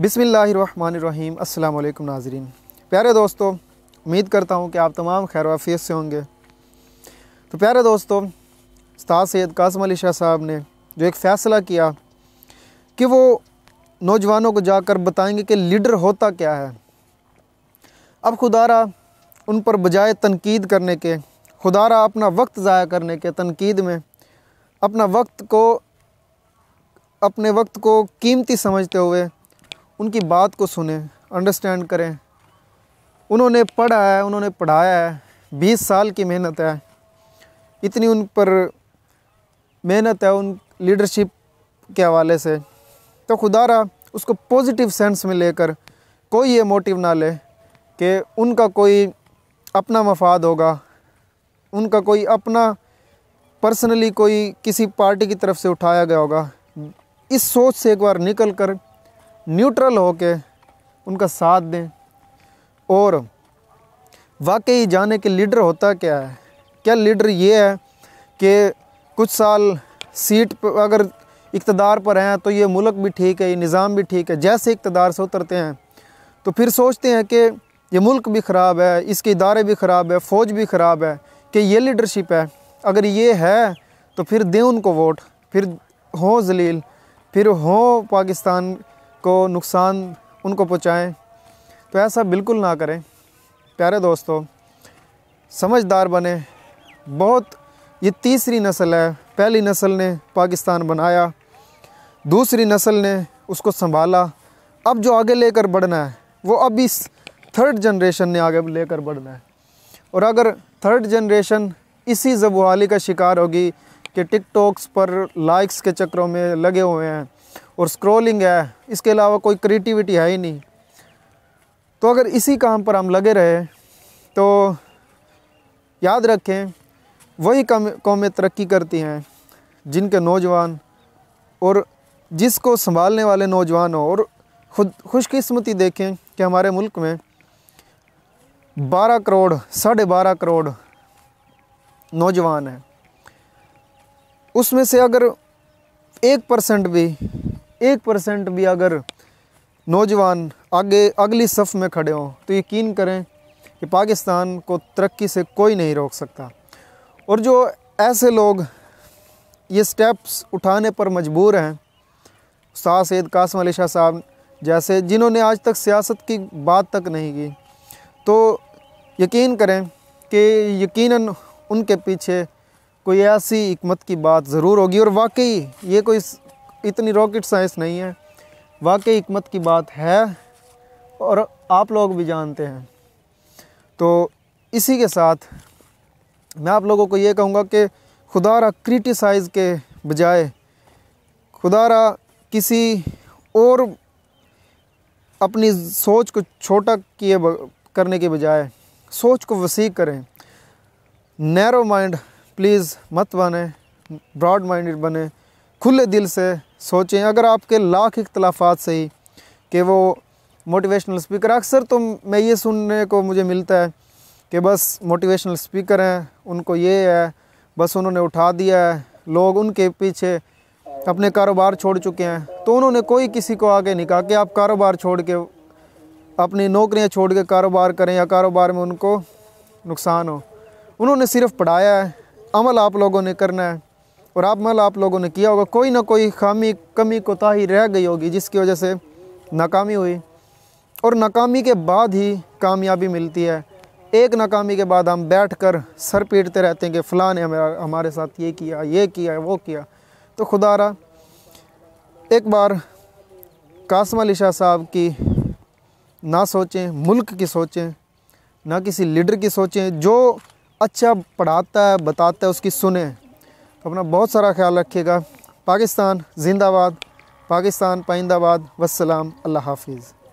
बिसमीम् अल्लाम नाजरीन प्यारे दोस्तों उम्मीद करता हूँ कि आप तमाम खैर वाफियत से होंगे तो प्यारे दोस्तों उस्ताद सैद कासम अली शाह साहब ने जो एक फ़ैसला किया कि वो नौजवानों को जाकर बताएंगे कि लीडर होता क्या है अब खुदारा उन पर बजाय तनकीद करने के खुदारा अपना वक्त ज़ाया करने के तनकीद में अपना वक्त को अपने वक्त को कीमती समझते हुए उनकी बात को सुने अंडरस्टैंड करें उन्होंने पढ़ा है उन्होंने पढ़ाया है बीस साल की मेहनत है इतनी उन पर मेहनत है उन लीडरशिप के हवाले से तो रहा उसको पॉजिटिव सेंस में लेकर कोई ये मोटिव ना ले कि उनका कोई अपना मफाद होगा उनका कोई अपना पर्सनली कोई किसी पार्टी की तरफ से उठाया गया होगा इस सोच से एक बार निकल कर न्यूट्रल हो के उनका साथ दें और वाकई जाने के लीडर होता क्या है क्या लीडर ये है कि कुछ साल सीट पर अगर इकतदार पर हैं तो ये मुल्क भी ठीक है ये निज़ाम भी ठीक है जैसे इकतदार से उतरते हैं तो फिर सोचते हैं कि ये मुल्क भी ख़राब है इसके इदारे भी ख़राब है फ़ौज भी ख़राब है कि ये लीडरशिप है अगर ये है तो फिर दें उनको वोट फिर हों जलील फिर हों पाकिस्तान को नुकसान उनको पहुँचाएँ तो ऐसा बिल्कुल ना करें प्यारे दोस्तों समझदार बने बहुत ये तीसरी नस्ल है पहली नस्ल ने पाकिस्तान बनाया दूसरी नस्ल ने उसको संभाला अब जो आगे लेकर बढ़ना है वो अब इस थर्ड जनरेशन ने आगे लेकर बढ़ना है और अगर थर्ड जनरेशन इसी जबुहाली का शिकार होगी कि टिकटॉक्स पर लाइक्स के चक्रों में लगे हुए हैं और स्क्रोलिंग है इसके अलावा कोई क्रिएटिविटी है ही नहीं तो अगर इसी काम पर हम लगे रहे तो याद रखें वही कौमें तरक्की करती हैं जिनके नौजवान और जिसको संभालने वाले नौजवान हो और खुद खुशकस्मती देखें कि हमारे मुल्क में 12 करोड़ साढ़े बारह करोड़ नौजवान हैं उसमें से अगर एक परसेंट भी एक परसेंट भी अगर नौजवान आगे अगली सफ़ में खड़े हों तो यकीन करें कि पाकिस्तान को तरक्की से कोई नहीं रोक सकता और जो ऐसे लोग ये स्टेप्स उठाने पर मजबूर हैं उस्ताद सैद कासम अली शाह साहब जैसे जिन्होंने आज तक सियासत की बात तक नहीं की तो यकीन करें कि यकीनन उनके पीछे कोई ऐसी हमत की बात ज़रूर होगी और वाकई ये कोई इतनी रॉकेट साइंस नहीं है वाकई हमत की बात है और आप लोग भी जानते हैं तो इसी के साथ मैं आप लोगों को ये कहूँगा कि खुदा रहा क्रिटिसाइज़ के बजाय खुदा रहा किसी और अपनी सोच को छोटा किए करने के बजाय सोच को वसी करें नैरो माइंड प्लीज़ मत बने ब्रॉड माइंडेड बने खुले दिल से सोचें अगर आपके लाख इख्तलाफात सही कि वो मोटिवेशनल स्पीकर अक्सर तो मैं ये सुनने को मुझे मिलता है कि बस मोटिवेशनल स्पीकर हैं उनको ये है बस उन्होंने उठा दिया है लोग उनके पीछे अपने कारोबार छोड़ चुके हैं तो उन्होंने कोई किसी को आगे नहीं कहा कि आप कारोबार छोड़ के अपनी नौकरियां छोड़ के कारोबार करें या कारोबार में उनको नुकसान हो उन्होंने सिर्फ पढ़ाया है अमल आप लोगों ने करना है और आप मल मतलब आप लोगों ने किया होगा कोई ना कोई खामी कमी कोताही रह गई होगी जिसकी वजह से नाकामी हुई और नाकामी के बाद ही कामयाबी मिलती है एक नाकामी के बाद हम बैठ कर सर पीटते रहते हैं कि फ़लाँ ने हमारा हमारे साथ ये किया ये किया वो किया तो खुदा रहा एक बार कासम अली शाह साहब की ना सोचें मुल्क की सोचें ना किसी लीडर की सोचें जो अच्छा पढ़ाता है बताता है उसकी सुने अपना बहुत सारा ख्याल रखिएगा पाकिस्तान जिंदाबाद पाकिस्तान पाइंदाबाद वसलाम अल्लाह हाफिज़